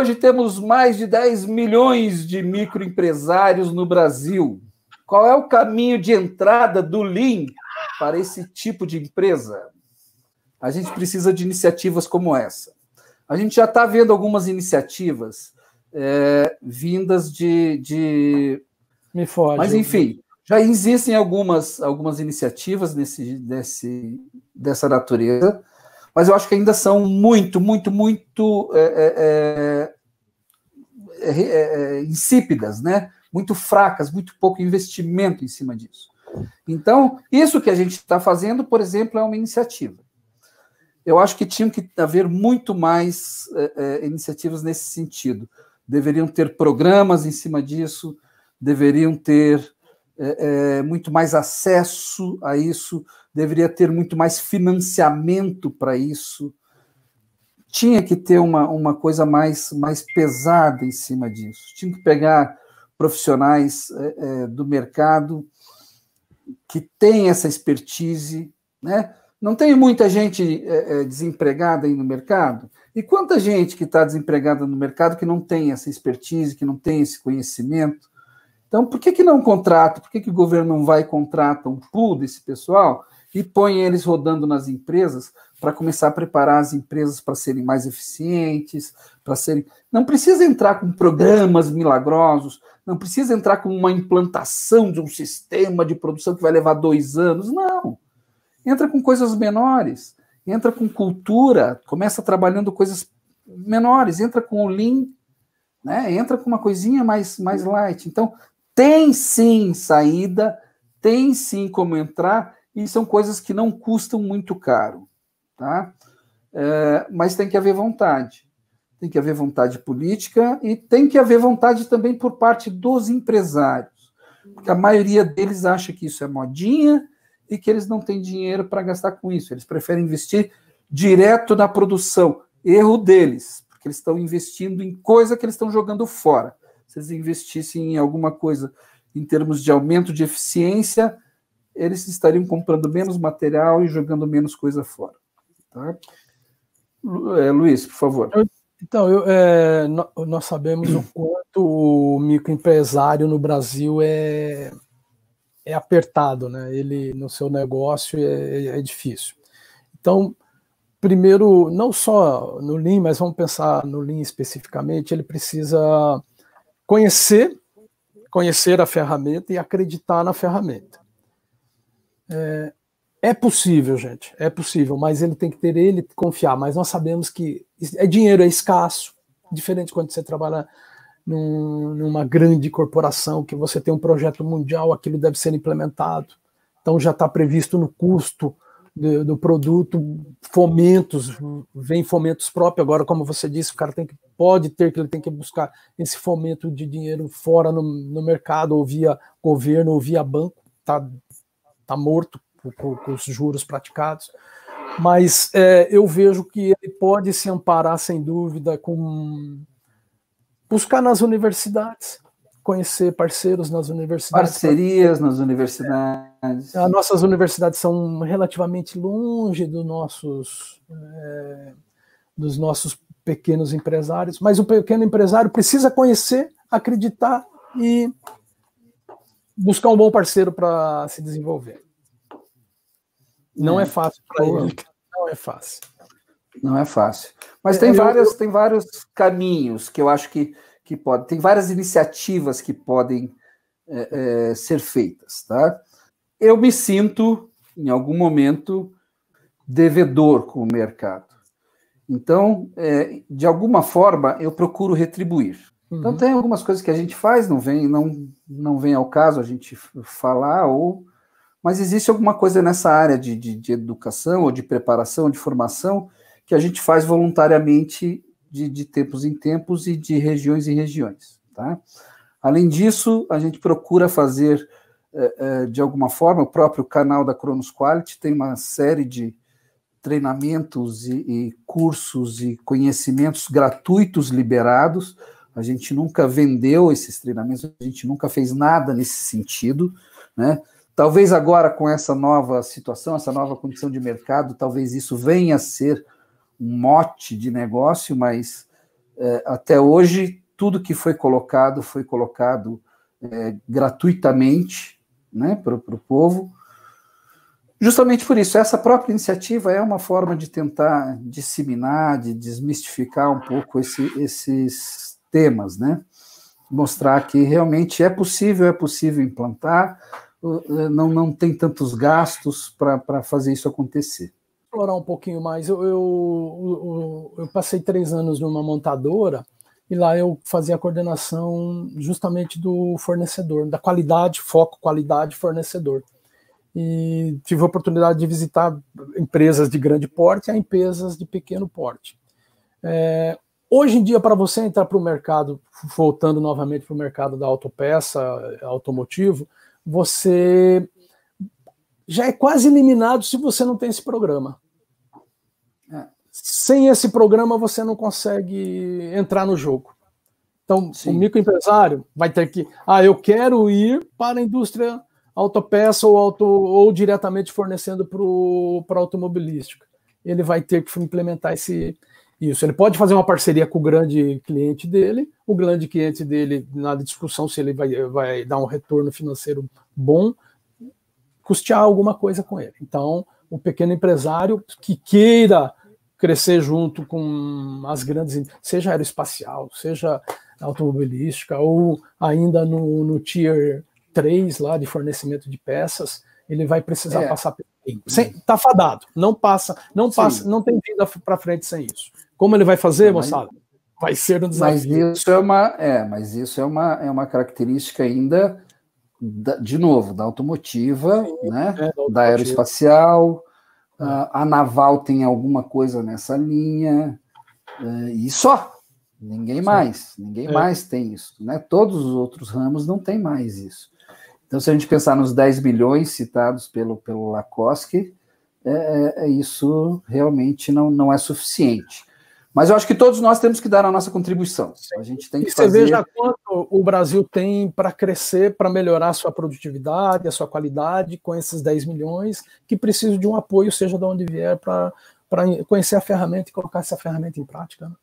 Hoje temos mais de 10 milhões de microempresários no Brasil. Qual é o caminho de entrada do Lean para esse tipo de empresa? A gente precisa de iniciativas como essa. A gente já está vendo algumas iniciativas é, vindas de, de. Me foge. Mas, enfim, já existem algumas, algumas iniciativas nesse, nesse, dessa natureza mas eu acho que ainda são muito, muito, muito é é, é, é, é, insípidas, né? muito fracas, muito pouco investimento em cima disso. Então, isso que a gente está fazendo, por exemplo, é uma iniciativa. Eu acho que tinha que haver muito mais é, é, iniciativas nesse sentido. Deveriam ter programas em cima disso, deveriam ter é, é, muito mais acesso a isso, deveria ter muito mais financiamento para isso. Tinha que ter uma, uma coisa mais, mais pesada em cima disso. Tinha que pegar profissionais é, é do mercado que têm essa expertise, né? Não tem muita gente é, é desempregada aí no mercado? E quanta gente que está desempregada no mercado que não tem essa expertise, que não tem esse conhecimento? Então, por que, que não contrata? Por que, que o governo não vai e contrata um pool desse pessoal e põe eles rodando nas empresas para começar a preparar as empresas para serem mais eficientes, para serem. Não precisa entrar com programas milagrosos, não precisa entrar com uma implantação de um sistema de produção que vai levar dois anos. Não. Entra com coisas menores, entra com cultura, começa trabalhando coisas menores, entra com o Lean, né? entra com uma coisinha mais, mais light. Então, tem sim saída, tem sim como entrar, e são coisas que não custam muito caro, tá? É, mas tem que haver vontade. Tem que haver vontade política e tem que haver vontade também por parte dos empresários. Porque a maioria deles acha que isso é modinha e que eles não têm dinheiro para gastar com isso. Eles preferem investir direto na produção. Erro deles, porque eles estão investindo em coisa que eles estão jogando fora se eles investissem em alguma coisa em termos de aumento de eficiência, eles estariam comprando menos material e jogando menos coisa fora. Tá? Lu, é, Luiz, por favor. Então, eu, é, nós sabemos o quanto o microempresário no Brasil é, é apertado, né? Ele no seu negócio é, é, é difícil. Então, primeiro, não só no Lean, mas vamos pensar no Lean especificamente, ele precisa conhecer, conhecer a ferramenta e acreditar na ferramenta. É, é possível, gente, é possível, mas ele tem que ter ele confiar. Mas nós sabemos que é dinheiro é escasso, diferente quando você trabalha num, numa grande corporação que você tem um projeto mundial, aquilo deve ser implementado. Então já está previsto no custo do, do produto, fomentos, vem fomentos próprios. Agora, como você disse, o cara tem que, pode ter que ele tem que buscar esse fomento de dinheiro fora no, no mercado, ou via governo, ou via banco, tá, tá morto com os juros praticados mas é, eu vejo que ele pode se amparar, sem dúvida, com buscar nas universidades conhecer parceiros nas universidades. Parcerias nas universidades. As nossas universidades são relativamente longe nossos, é, dos nossos pequenos empresários, mas o pequeno empresário precisa conhecer, acreditar e buscar um bom parceiro para se desenvolver. Não é, é fácil para ele, não é fácil. Não é fácil. Mas é, tem, várias, eu... tem vários caminhos que eu acho que que tem várias iniciativas que podem é, é, ser feitas, tá? Eu me sinto, em algum momento, devedor com o mercado. Então, é, de alguma forma, eu procuro retribuir. Então, uhum. tem algumas coisas que a gente faz, não vem, não, não vem ao caso a gente falar, ou mas existe alguma coisa nessa área de, de, de, educação, ou de preparação, ou de formação, que a gente faz voluntariamente de, de tempos em tempos e de regiões em regiões. Tá? Além disso, a gente procura fazer, é, é, de alguma forma, o próprio canal da Cronos Quality tem uma série de treinamentos e, e cursos e conhecimentos gratuitos liberados. A gente nunca vendeu esses treinamentos, a gente nunca fez nada nesse sentido, né? Talvez agora com essa nova situação, essa nova condição de mercado, talvez isso venha a ser um mote de negócio, mas é, até hoje tudo que foi colocado foi colocado é, gratuitamente né, para o povo. Justamente por isso, essa própria iniciativa é uma forma de tentar disseminar, de desmistificar um pouco esse, esses temas, né? Mostrar que realmente é possível, é possível implantar, é, não, não tem tantos gastos para fazer isso acontecer explorar um pouquinho mais. Eu, eu, eu, eu passei três anos numa montadora e lá eu fazia a coordenação justamente do fornecedor, da qualidade, foco, qualidade, fornecedor. E tive a oportunidade de visitar empresas de grande porte a empresas de pequeno porte. É, hoje em dia, para você entrar para o mercado, voltando novamente para o mercado da autopeça, automotivo, você já é quase eliminado se você não tem esse programa. É. Sem esse programa, você não consegue entrar no jogo. Então, Sim. o microempresário vai ter que. Ah, eu quero ir para a indústria autopeça ou, auto, ou diretamente fornecendo para a automobilística. Ele vai ter que implementar esse, isso. Ele pode fazer uma parceria com o grande cliente dele, o grande cliente dele, na discussão se ele vai, vai dar um retorno financeiro bom, custear alguma coisa com ele. Então, o pequeno empresário que queira crescer junto com as grandes, seja aeroespacial, seja automobilística, ou ainda no, no tier 3 lá de fornecimento de peças, ele vai precisar é. passar uhum. sem, tá fadado, não passa, não passa, não tem vida para frente sem isso. Como ele vai fazer, é, moçada? Vai ser um desafio. Mas isso é uma, é, mas isso é uma, é uma característica ainda da, de novo, da automotiva, Sim, né? É, da, automotiva. da, aeroespacial, é. a, ah, a naval tem alguma coisa nessa linha, eh, e só. Ninguém Sim. mais, ninguém é. mais tem isso. Né? Todos os outros ramos não tem mais isso. Então, se a gente pensar nos 10 bilhões citados pelo, pelo Lacoste, é, é, é, isso realmente não, não é suficiente. Mas eu acho que todos nós temos que dar a nossa contribuição. A gente tem que e fazer... você veja quanto o Brasil tem para crescer, para melhorar a sua produtividade, a sua qualidade com esses 10 milhões, que precisam de um apoio, seja de onde vier, para conhecer a ferramenta e colocar essa ferramenta em prática. Né?